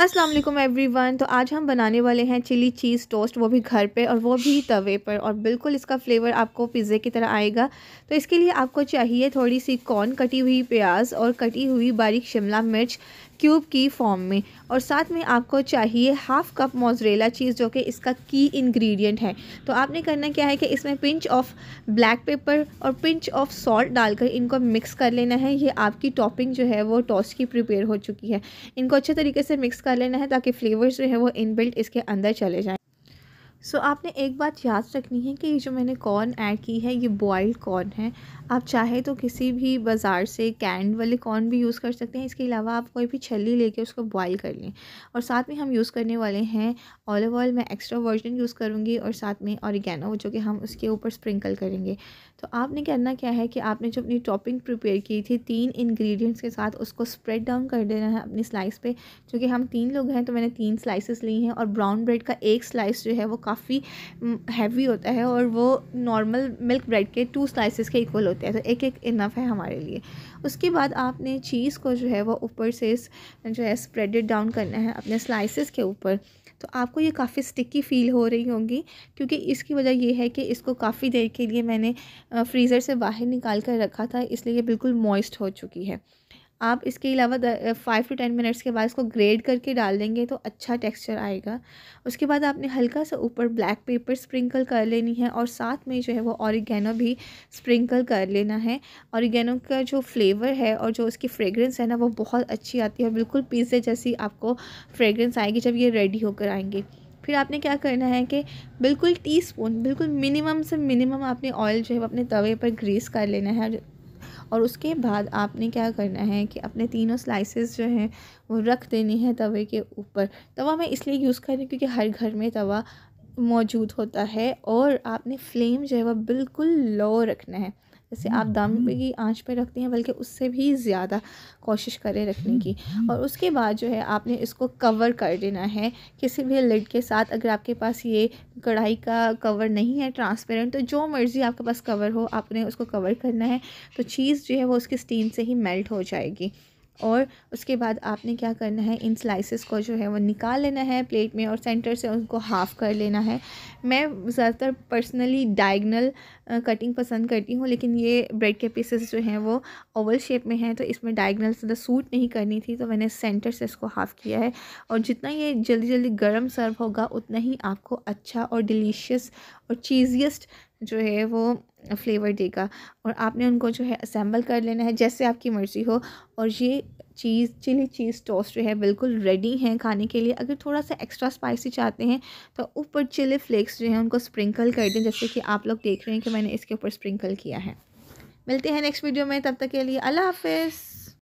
अस्सलाम वालेकुम एवरीवन तो आज हम बनाने वाले हैं चिली चीज़ टोस्ट वो भी घर पे और वो भी तवे पर और बिल्कुल इसका फ्लेवर आपको पिज़्ज़े की तरह आएगा तो इसके लिए आपको चाहिए थोड़ी सी कॉर्न कटी हुई प्याज और कटी हुई बारीक शिमला मिर्च क्यूब की फॉर्म में और साथ में आपको चाहिए हाफ़ कप मोजरेला चीज़ जो कि इसका की इंग्रेडिएंट है तो आपने करना क्या है कि इसमें पिंच ऑफ ब्लैक पेपर और पिंच ऑफ सॉल्ट डालकर इनको मिक्स कर लेना है ये आपकी टॉपिंग जो है वो टॉस्ट की प्रिपेयर हो चुकी है इनको अच्छे तरीके से मिक्स कर लेना है ताकि फ्लेवर्स जो है वो इनबिल्ट इसके अंदर चले जाएँ सो so, आपने एक बात याद रखनी है कि ये जो मैंने कॉर्न ऐड की है ये बॉयल्ड कॉर्न है आप चाहे तो किसी भी बाज़ार से कैंड वाले कॉर्न भी यूज़ कर सकते हैं इसके अलावा आप कोई भी छली लेके उसको बॉयल कर लें और साथ में हम यूज़ करने वाले हैं ऑलिव ऑयल मैं एक्स्ट्रा वर्जन यूज़ करूँगी और साथ में औरगैनो जो कि हम उसके ऊपर स्प्रिंकल करेंगे तो आपने करना क्या है कि आपने जो अपनी टॉपिंग प्रिपेयर की थी तीन इन्ग्रीडियंट्स के साथ उसको स्प्रेड डाउन कर देना है अपनी स्लाइस पर चूँकि हम तीन लोग हैं तो मैंने तीन स्लाइसिस ली हैं और ब्राउन ब्रेड का एक स्लाइस जो है वो काफ़ी हैवी होता है और वो नॉर्मल मिल्क ब्रेड के टू स्लाइसेस के इक्वल होते हैं तो एक एक इनफ है हमारे लिए उसके बाद आपने चीज़ को जो है वो ऊपर से जो है स्प्रेडेड डाउन करना है अपने स्लाइसिस के ऊपर तो आपको ये काफ़ी स्टिकी फ़ील हो रही होंगी क्योंकि इसकी वजह ये है कि इसको काफ़ी देर के लिए मैंने फ्रीज़र से बाहर निकाल कर रखा था इसलिए ये बिल्कुल मॉइस्ट हो चुकी है आप इसके अलावा फ़ाइव टू टेन मिनट्स के बाद इसको ग्रेड करके डाल देंगे तो अच्छा टेक्सचर आएगा उसके बाद आपने हल्का सा ऊपर ब्लैक पेपर स्प्रिंकल कर लेनी है और साथ में जो है वो ऑरिगेनो भी स्प्रिंकल कर लेना है ऑरिगेनो का जो फ्लेवर है और जो उसकी फ्रेगरेंस है ना वो बहुत अच्छी आती है बिल्कुल पिज़्ज़े जैसी आपको फ्रेगरेंस आएगी जब ये रेडी होकर आएंगे फिर आपने क्या करना है कि बिल्कुल टी स्पून बिल्कुल मिनिमम से मिनिमम आपने ऑयल जो है वो अपने तवे पर ग्रीस कर लेना है और उसके बाद आपने क्या करना है कि अपने तीनों स्लाइसेस जो हैं वो रख देने हैं तवे के ऊपर तवा मैं इसलिए यूज़ कर रही हूँ क्योंकि हर घर में तवा मौजूद होता है और आपने फ्लेम जो है वह बिल्कुल लो रखना है जैसे आप दम हम्म। की आंच पे रखते हैं बल्कि उससे भी ज़्यादा कोशिश करें रखने की हम्म। और उसके बाद जो है आपने इसको कवर कर देना है किसी भी लिड के साथ अगर आपके पास ये कढ़ाई का कवर नहीं है ट्रांसपेरेंट तो जो मर्ज़ी आपके पास कवर हो आपने उसको कवर करना है तो चीज़ जो है वो उसकी स्टीम से ही मेल्ट हो जाएगी और उसके बाद आपने क्या करना है इन स्लाइसेस को जो है वो निकाल लेना है प्लेट में और सेंटर से उनको हाफ़ कर लेना है मैं ज़्यादातर पर्सनली डायगनल कटिंग पसंद करती हूँ लेकिन ये ब्रेड के पीसेस जो हैं वो ओवल शेप में हैं तो इसमें डायगनल ज़्यादा सूट नहीं करनी थी तो मैंने सेंटर से इसको हाफ़ किया है और जितना ये जल्दी जल्दी गर्म सर्व होगा उतना ही आपको अच्छा और डिलीशियस और चीज़ियस्ट जो है वो फ्लेवर देगा और आपने उनको जो है असम्बल कर लेना है जैसे आपकी मर्ज़ी हो और ये चीज़ चिली चीज़ टोस्ट जो है बिल्कुल रेडी हैं खाने के लिए अगर थोड़ा सा एक्स्ट्रा स्पाइसी चाहते हैं तो ऊपर चिली फ्लेक्स जो हैं उनको स्प्रिंकल कर दें जैसे कि आप लोग देख रहे हैं कि मैंने इसके ऊपर स्प्रिंकल किया है मिलते हैं नेक्स्ट वीडियो में तब तक के लिए अल्लाह हाफिज़